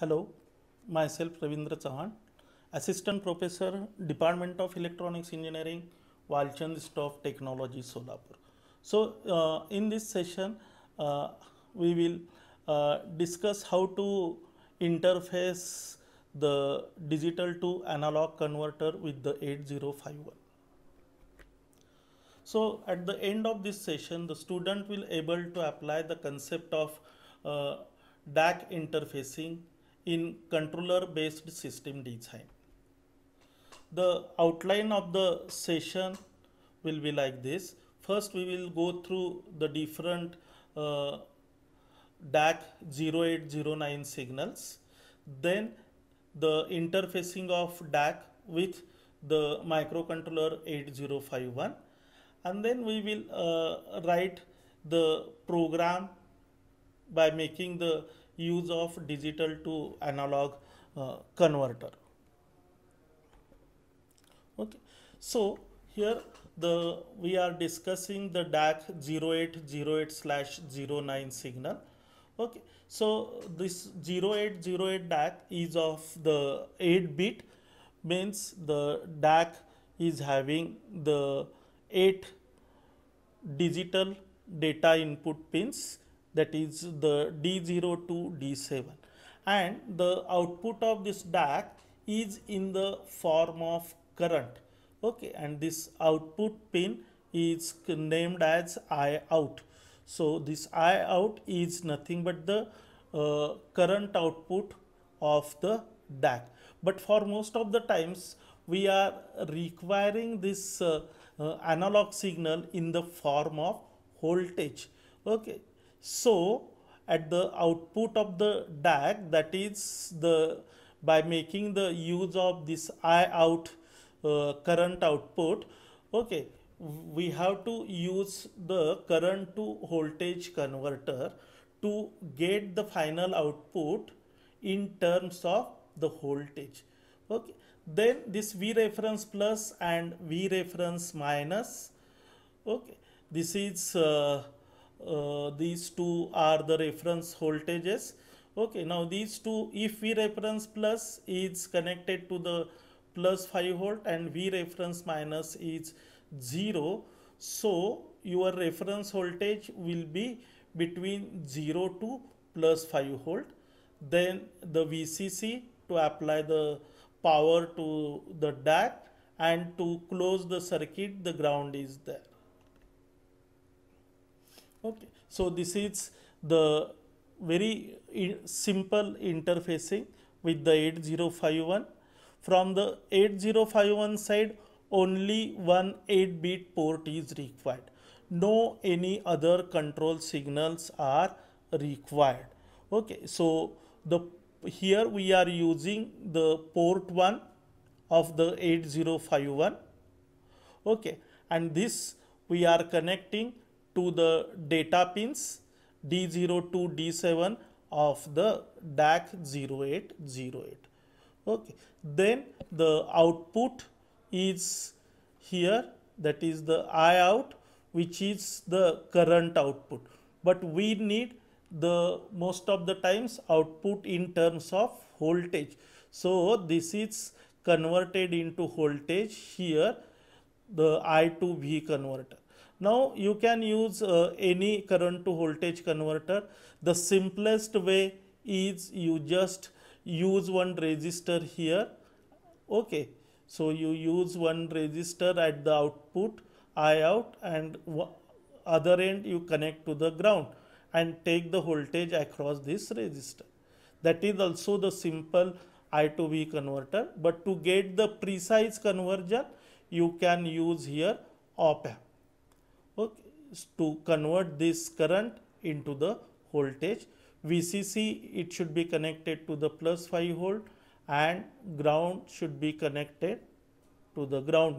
Hello, myself Ravindra Chauhan, Assistant Professor, Department of Electronics Engineering, Walchand Stoff Technology, Solapur. So, uh, in this session, uh, we will uh, discuss how to interface the digital to analog converter with the 8051. So, at the end of this session, the student will able to apply the concept of uh, DAC interfacing in controller based system design. The outline of the session will be like this. First we will go through the different uh, DAC 0809 signals, then the interfacing of DAC with the microcontroller 8051 and then we will uh, write the program by making the use of digital to analog uh, converter. Okay. So, here the we are discussing the DAC 0808 slash 09 signal. Okay. So, this 0808 DAC is of the 8 bit means the DAC is having the 8 digital data input pins that is the D0 to D7 and the output of this DAC is in the form of current okay and this output pin is named as I out so this I out is nothing but the uh, current output of the DAC but for most of the times we are requiring this uh, uh, analog signal in the form of voltage okay so at the output of the DAC that is the by making the use of this I out uh, current output okay we have to use the current to voltage converter to get the final output in terms of the voltage okay then this v reference plus and v reference minus okay this is uh, uh, these two are the reference voltages okay now these two if v reference plus is connected to the plus 5 volt and v reference minus is 0 so your reference voltage will be between 0 to plus 5 volt then the vcc to apply the power to the DAC and to close the circuit the ground is there okay so this is the very simple interfacing with the 8051 from the 8051 side only one 8 bit port is required no any other control signals are required okay so the here we are using the port 1 of the 8051 okay and this we are connecting to the data pins D0 to D7 of the DAC 0808. Okay. Then the output is here that is the I out which is the current output. But we need the most of the times output in terms of voltage. So this is converted into voltage here the I to V converter. Now you can use uh, any current to voltage converter. The simplest way is you just use one resistor here. Okay. So you use one resistor at the output I out and other end you connect to the ground and take the voltage across this resistor. That is also the simple I to V converter. But to get the precise conversion, you can use here op amp okay, to convert this current into the voltage. VCC it should be connected to the plus 5 volt and ground should be connected to the ground.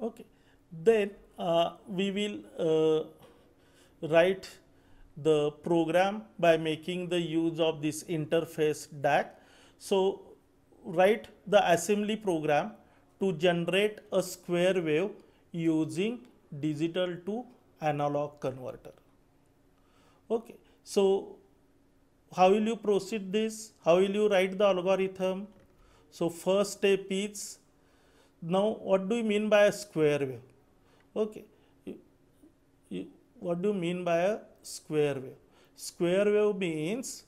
Okay. Then uh, we will uh, write the program by making the use of this interface DAC. So write the assembly program to generate a square wave using digital to analog converter. Okay, so how will you proceed this? How will you write the algorithm? So first step is now what do you mean by a square wave? Okay, what do you mean by a square wave? Square wave means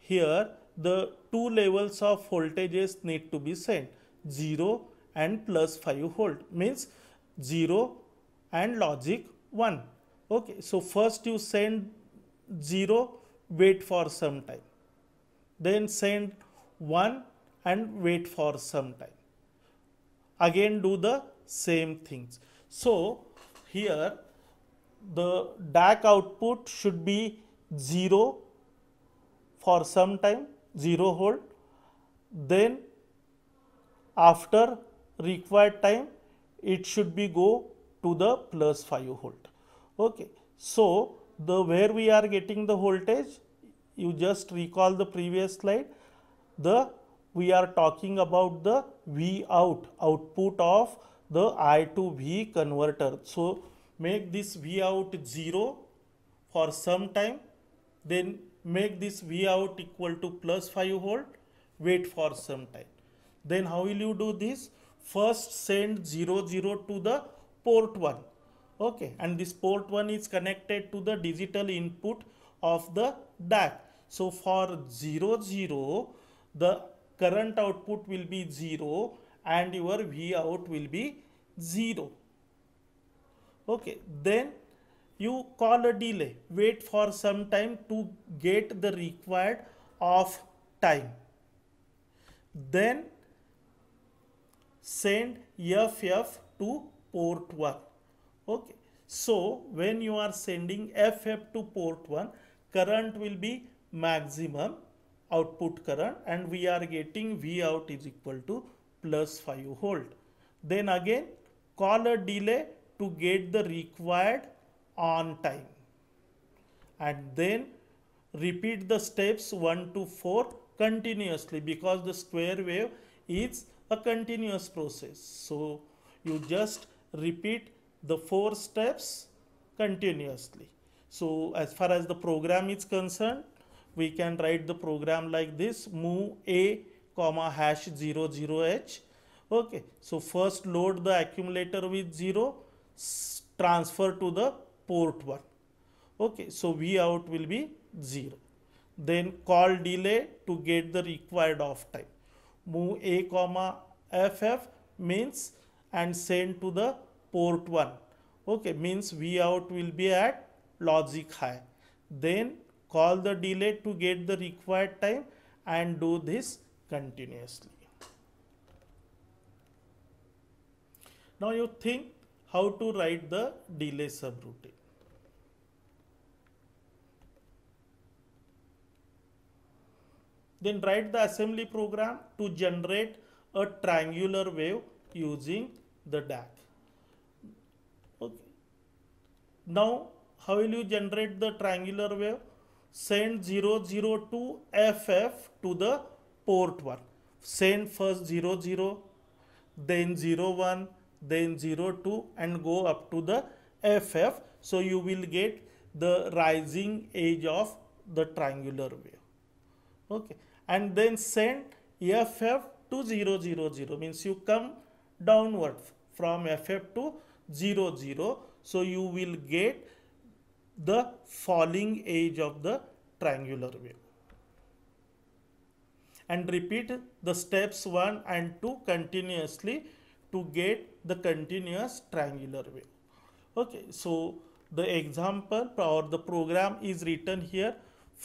here the two levels of voltages need to be sent 0 and plus 5 hold means 0 and logic 1 okay so first you send 0 wait for some time then send 1 and wait for some time again do the same things so here the DAC output should be 0 for some time 0 hold then after required time it should be go to the plus 5 volt. Okay. So, the where we are getting the voltage you just recall the previous slide the we are talking about the V out output of the I to V converter. So, make this V out 0 for some time then make this V out equal to plus 5 volt wait for some time. Then how will you do this? first send 00 to the port 1 okay and this port 1 is connected to the digital input of the DAC so for 00 the current output will be 0 and your V out will be 0 okay then you call a delay wait for some time to get the required of time then send FF to port 1. Okay. So when you are sending FF to port 1, current will be maximum output current and we are getting V out is equal to plus 5 volt. Then again call a delay to get the required on time and then repeat the steps 1 to 4 continuously because the square wave is a continuous process. So you just repeat the four steps continuously. So as far as the program is concerned, we can write the program like this move a comma hash 00h. Okay, so first load the accumulator with 0, transfer to the port 1. Okay, so V out will be 0. Then call delay to get the required off time move a comma ff means and send to the port 1 okay means v out will be at logic high then call the delay to get the required time and do this continuously now you think how to write the delay subroutine Then write the assembly program to generate a triangular wave using the DAC. Okay. Now, how will you generate the triangular wave? Send 002 FF to the port 1. Send first 00, then 01, then 02 and go up to the FF. So, you will get the rising edge of the triangular wave okay and then send ff to 0 0 0 means you come downward from ff to 0 0 so you will get the falling edge of the triangular wave and repeat the steps 1 and 2 continuously to get the continuous triangular wave okay so the example or the program is written here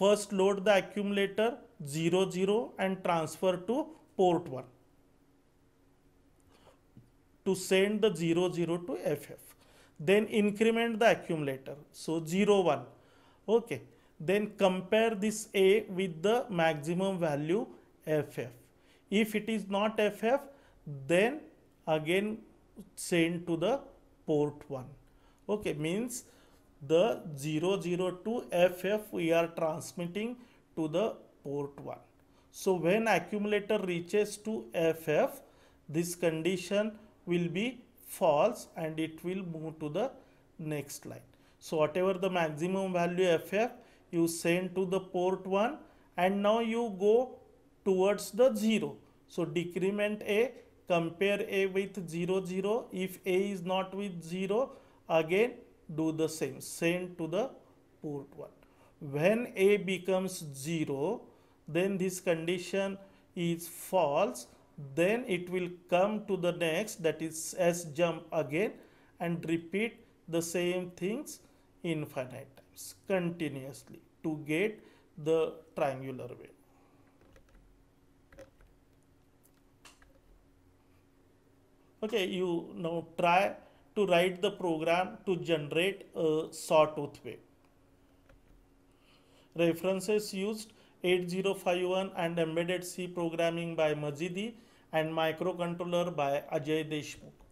first load the accumulator 0, 0 and transfer to port 1 to send the 0, 0 to FF. Then increment the accumulator. So 0, 1. Okay. Then compare this A with the maximum value FF. If it is not FF, then again send to the port 1. Okay. Means the 002 FF we are transmitting to the port 1. So when accumulator reaches to FF, this condition will be false and it will move to the next line. So whatever the maximum value FF, you send to the port 1 and now you go towards the 0. So decrement A, compare A with 0, 0. If A is not with 0, again do the same, send to the port 1 when a becomes 0 then this condition is false then it will come to the next that is s jump again and repeat the same things infinite times continuously to get the triangular wave. Okay, you now try to write the program to generate a sawtooth wave references used 8051 and embedded C programming by Majidi and microcontroller by Ajay Deshmukh.